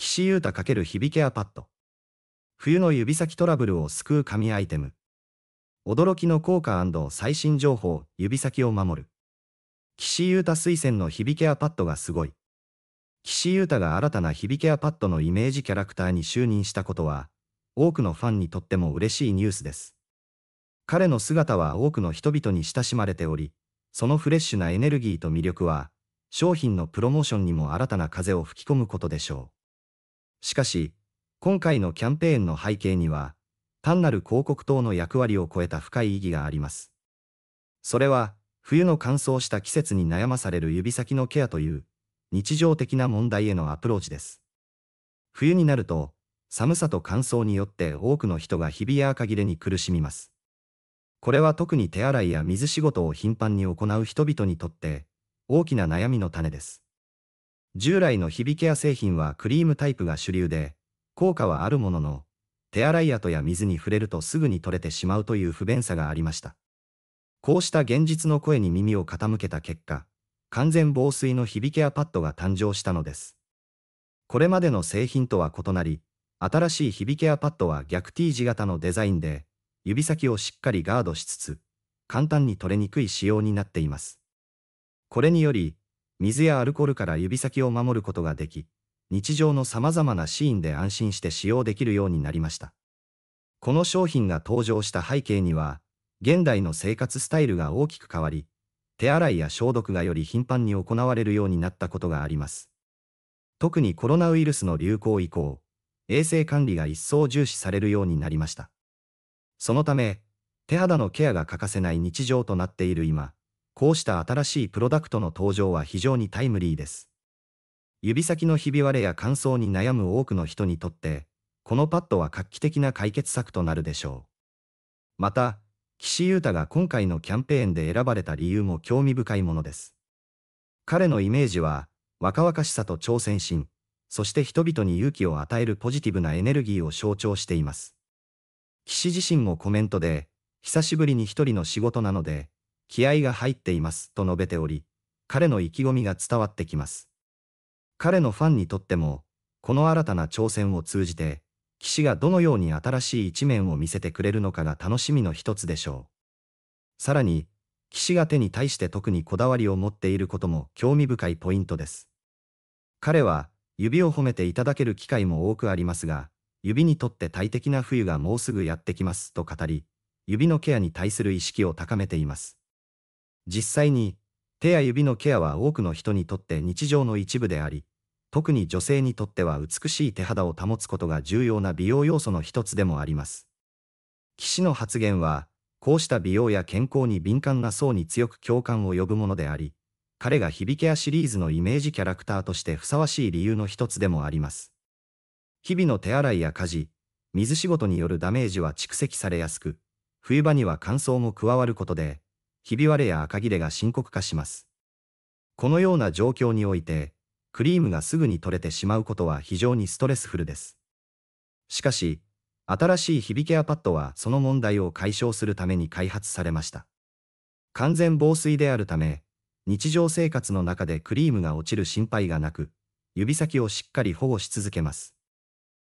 岸優太×響ケアパッド。冬の指先トラブルを救う神アイテム。驚きの効果最新情報、指先を守る。岸優太推薦の響ケアパッドがすごい。岸優太が新たな響ケアパッドのイメージキャラクターに就任したことは、多くのファンにとっても嬉しいニュースです。彼の姿は多くの人々に親しまれており、そのフレッシュなエネルギーと魅力は、商品のプロモーションにも新たな風を吹き込むことでしょう。しかし、今回のキャンペーンの背景には、単なる広告塔の役割を超えた深い意義があります。それは、冬の乾燥した季節に悩まされる指先のケアという、日常的な問題へのアプローチです。冬になると、寒さと乾燥によって多くの人が日々や赤切れに苦しみます。これは特に手洗いや水仕事を頻繁に行う人々にとって、大きな悩みの種です。従来の日ビケア製品はクリームタイプが主流で、効果はあるものの、手洗い跡や水に触れるとすぐに取れてしまうという不便さがありました。こうした現実の声に耳を傾けた結果、完全防水の日ビケアパッドが誕生したのです。これまでの製品とは異なり、新しい日ビケアパッドは逆 T 字型のデザインで、指先をしっかりガードしつつ、簡単に取れにくい仕様になっています。これにより、水やアルコールから指先を守ることができ、日常の様々なシーンで安心して使用できるようになりました。この商品が登場した背景には、現代の生活スタイルが大きく変わり、手洗いや消毒がより頻繁に行われるようになったことがあります。特にコロナウイルスの流行以降、衛生管理が一層重視されるようになりました。そのため、手肌のケアが欠かせない日常となっている今、こうした新しいプロダクトの登場は非常にタイムリーです。指先のひび割れや乾燥に悩む多くの人にとって、このパッドは画期的な解決策となるでしょう。また、岸優太が今回のキャンペーンで選ばれた理由も興味深いものです。彼のイメージは、若々しさと挑戦心、そして人々に勇気を与えるポジティブなエネルギーを象徴しています。岸自身もコメントで、久しぶりに一人の仕事なので、気合が入っています、と述べており、彼の意気込みが伝わってきます。彼のファンにとっても、この新たな挑戦を通じて、騎士がどのように新しい一面を見せてくれるのかが楽しみの一つでしょう。さらに、騎士が手に対して特にこだわりを持っていることも興味深いポイントです。彼は、指を褒めていただける機会も多くありますが、指にとって大敵な冬がもうすぐやってきますと語り、指のケアに対する意識を高めています。実際に、手や指のケアは多くの人にとって日常の一部であり、特に女性にとっては美しい手肌を保つことが重要な美容要素の一つでもあります。騎士の発言は、こうした美容や健康に敏感な層に強く共感を呼ぶものであり、彼が響ケアシリーズのイメージキャラクターとしてふさわしい理由の一つでもあります。日々の手洗いや家事、水仕事によるダメージは蓄積されやすく、冬場には乾燥も加わることで、ひび割れや赤切れが深刻化します。このような状況において、クリームがすぐに取れてしまうことは非常にストレスフルです。しかし、新しいひびケアパッドはその問題を解消するために開発されました。完全防水であるため、日常生活の中でクリームが落ちる心配がなく、指先をしっかり保護し続けます。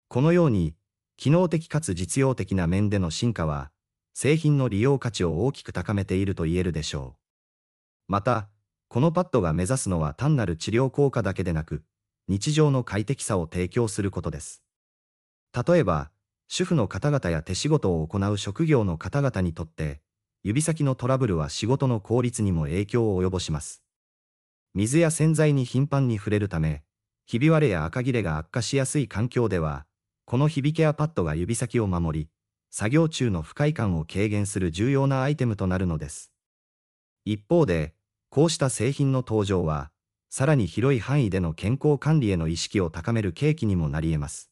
このように、機能的かつ実用的な面での進化は、製品の利用価値を大きく高めていると言えるでしょう。また、このパッドが目指すのは単なる治療効果だけでなく、日常の快適さを提供することです。例えば、主婦の方々や手仕事を行う職業の方々にとって、指先のトラブルは仕事の効率にも影響を及ぼします。水や洗剤に頻繁に触れるため、ひび割れや赤切れが悪化しやすい環境では、このひびケアパッドが指先を守り、作業中の不快感を軽減する重要なアイテムとなるのです。一方で、こうした製品の登場は、さらに広い範囲での健康管理への意識を高める契機にもなり得ます。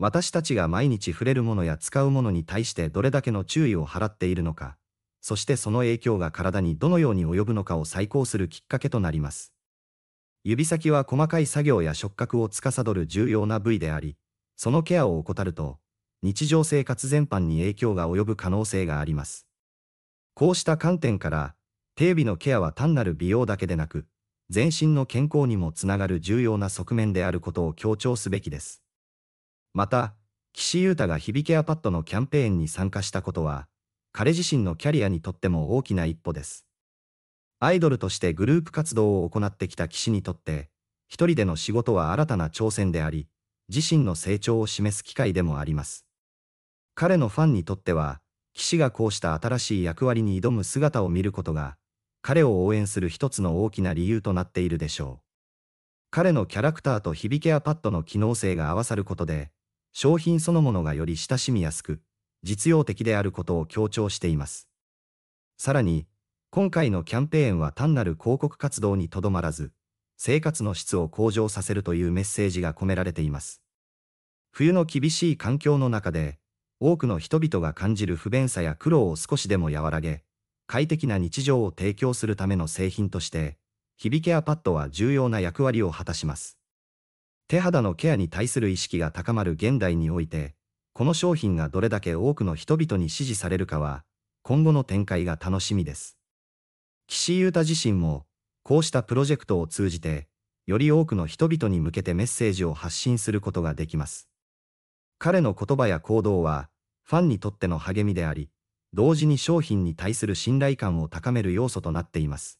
私たちが毎日触れるものや使うものに対してどれだけの注意を払っているのか、そしてその影響が体にどのように及ぶのかを再考するきっかけとなります。指先は細かい作業や触覚を司る重要な部位であり、そのケアを怠ると、日常生活全般に影響が及ぶ可能性があります。こうした観点から、手指のケアは単なる美容だけでなく、全身の健康にもつながる重要な側面であることを強調すべきです。また、岸優太が日々ケアパッドのキャンペーンに参加したことは、彼自身のキャリアにとっても大きな一歩です。アイドルとしてグループ活動を行ってきた岸にとって、一人での仕事は新たな挑戦であり、自身の成長を示す機会でもあります。彼のファンにとっては、騎士がこうした新しい役割に挑む姿を見ることが、彼を応援する一つの大きな理由となっているでしょう。彼のキャラクターと響けアパッドの機能性が合わさることで、商品そのものがより親しみやすく、実用的であることを強調しています。さらに、今回のキャンペーンは単なる広告活動にとどまらず、生活の質を向上させるというメッセージが込められています。冬の厳しい環境の中で、多くの人々が感じる不便さや苦労を少しでも和らげ、快適な日常を提供するための製品として、響ケアパッドは重要な役割を果たします。手肌のケアに対する意識が高まる現代において、この商品がどれだけ多くの人々に支持されるかは、今後の展開が楽しみです。岸優太自身も、こうしたプロジェクトを通じて、より多くの人々に向けてメッセージを発信することができます。彼の言葉や行動は、ファンにとっての励みであり、同時に商品に対する信頼感を高める要素となっています。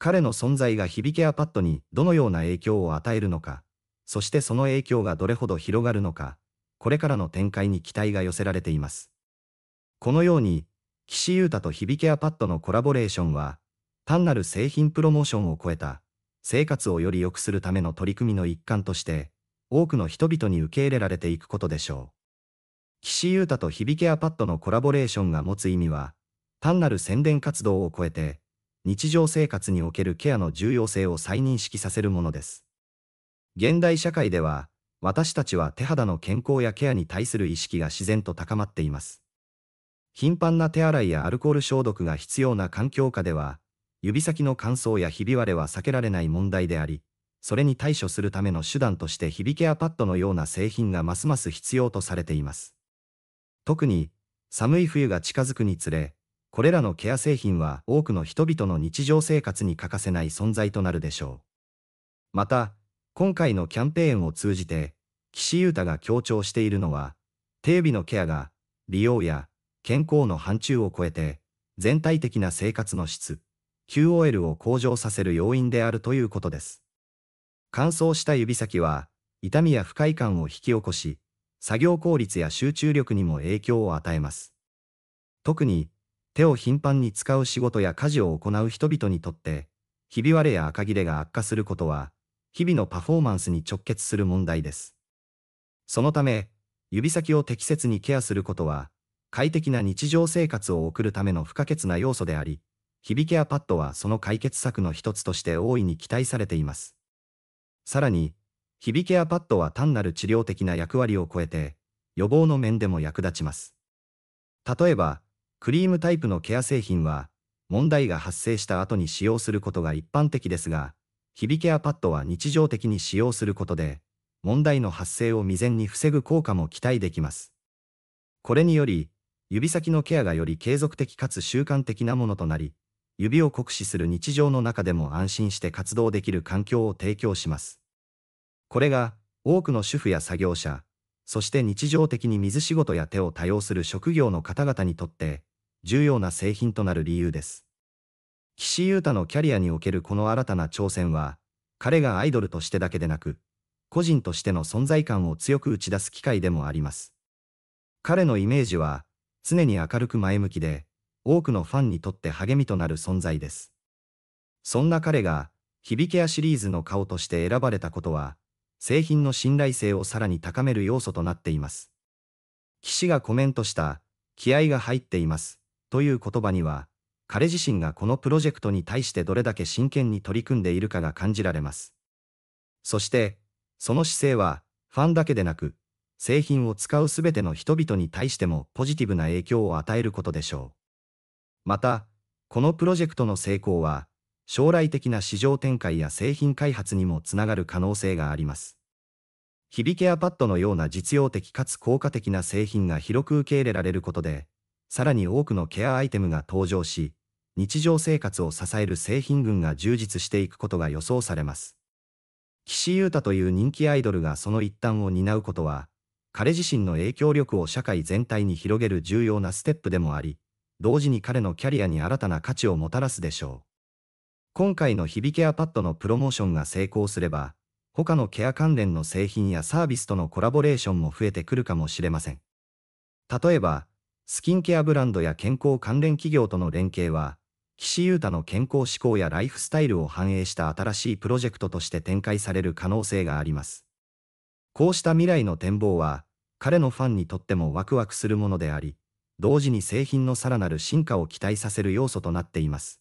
彼の存在が響けアパッドにどのような影響を与えるのか、そしてその影響がどれほど広がるのか、これからの展開に期待が寄せられています。このように、岸優太と響けアパッドのコラボレーションは、単なる製品プロモーションを超えた、生活をより良くするための取り組みの一環として、多くの人々に受け入れられていくことでしょう。岸優太と響ケアパッドのコラボレーションが持つ意味は、単なる宣伝活動を超えて、日常生活におけるケアの重要性を再認識させるものです。現代社会では、私たちは手肌の健康やケアに対する意識が自然と高まっています。頻繁な手洗いやアルコール消毒が必要な環境下では、指先の乾燥やひび割れは避けられない問題であり、それに対処するための手段として響ケアパッドのような製品がますます必要とされています。特に、寒い冬が近づくにつれ、これらのケア製品は多くの人々の日常生活に欠かせない存在となるでしょう。また、今回のキャンペーンを通じて、岸優太が強調しているのは、手指のケアが、利用や健康の範疇を超えて、全体的な生活の質、QOL を向上させる要因であるということです。乾燥した指先は、痛みや不快感を引き起こし、作業効率や集中力にも影響を与えます。特に、手を頻繁に使う仕事や家事を行う人々にとって、ひび割れや赤切れが悪化することは、日々のパフォーマンスに直結する問題です。そのため、指先を適切にケアすることは、快適な日常生活を送るための不可欠な要素であり、びケアパッドはその解決策の一つとして大いに期待されています。さらに、ヒビケアパッドは単なる治療的な役割を超えて、予防の面でも役立ちます。例えば、クリームタイプのケア製品は、問題が発生した後に使用することが一般的ですが、ヒビケアパッドは日常的に使用することで、問題の発生を未然に防ぐ効果も期待できます。これにより、指先のケアがより継続的かつ習慣的なものとなり、指を酷使する日常の中でも安心して活動できる環境を提供します。これが多くの主婦や作業者、そして日常的に水仕事や手を多用する職業の方々にとって重要な製品となる理由です。岸優太のキャリアにおけるこの新たな挑戦は、彼がアイドルとしてだけでなく、個人としての存在感を強く打ち出す機会でもあります。彼のイメージは、常に明るく前向きで、多くのファンにとって励みとなる存在です。そんな彼が、響けアシリーズの顔として選ばれたことは、製品の信頼性をさらに高める要素となっています。騎士がコメントした、気合が入っています、という言葉には、彼自身がこのプロジェクトに対してどれだけ真剣に取り組んでいるかが感じられます。そして、その姿勢は、ファンだけでなく、製品を使うすべての人々に対してもポジティブな影響を与えることでしょう。また、このプロジェクトの成功は、将来的な市場展開や製品開発にもつながる可能性があります。響ケアパッドのような実用的かつ効果的な製品が広く受け入れられることで、さらに多くのケアアイテムが登場し、日常生活を支える製品群が充実していくことが予想されます。岸優太という人気アイドルがその一端を担うことは、彼自身の影響力を社会全体に広げる重要なステップでもあり、同時に彼のキャリアに新たな価値をもたらすでしょう。今回の響ケアパッドのプロモーションが成功すれば、他のケア関連の製品やサービスとのコラボレーションも増えてくるかもしれません。例えば、スキンケアブランドや健康関連企業との連携は、岸優太の健康志向やライフスタイルを反映した新しいプロジェクトとして展開される可能性があります。こうした未来の展望は、彼のファンにとってもワクワクするものであり、同時に製品のさらなる進化を期待させる要素となっています。